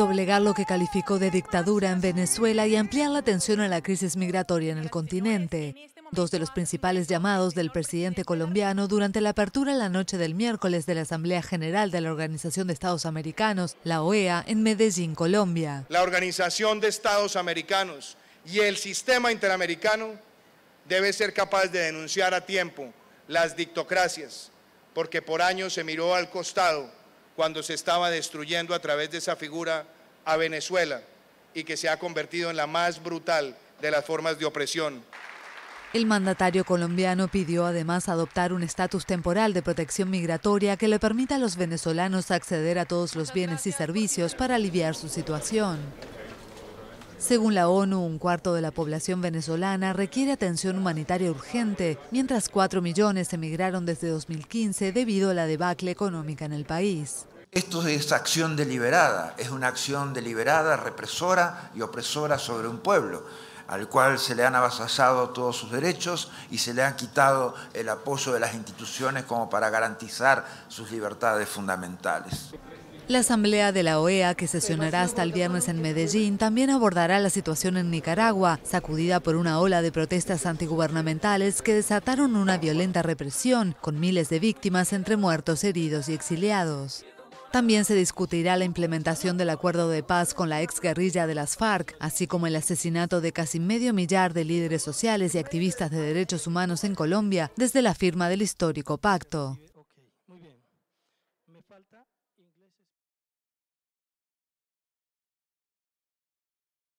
doblegar lo que calificó de dictadura en Venezuela y ampliar la atención a la crisis migratoria en el continente. Dos de los principales llamados del presidente colombiano durante la apertura la noche del miércoles de la Asamblea General de la Organización de Estados Americanos, la OEA, en Medellín, Colombia. La Organización de Estados Americanos y el sistema interamericano debe ser capaz de denunciar a tiempo las dictocracias, porque por años se miró al costado cuando se estaba destruyendo a través de esa figura a Venezuela y que se ha convertido en la más brutal de las formas de opresión. El mandatario colombiano pidió además adoptar un estatus temporal de protección migratoria que le permita a los venezolanos acceder a todos los bienes y servicios para aliviar su situación. Según la ONU, un cuarto de la población venezolana requiere atención humanitaria urgente, mientras cuatro millones emigraron desde 2015 debido a la debacle económica en el país. Esto es acción deliberada, es una acción deliberada, represora y opresora sobre un pueblo al cual se le han avasallado todos sus derechos y se le han quitado el apoyo de las instituciones como para garantizar sus libertades fundamentales. La asamblea de la OEA, que sesionará hasta el viernes en Medellín, también abordará la situación en Nicaragua, sacudida por una ola de protestas antigubernamentales que desataron una violenta represión, con miles de víctimas entre muertos, heridos y exiliados. También se discutirá la implementación del acuerdo de paz con la exguerrilla de las FARC, así como el asesinato de casi medio millar de líderes sociales y activistas de derechos humanos en Colombia desde la firma del histórico pacto.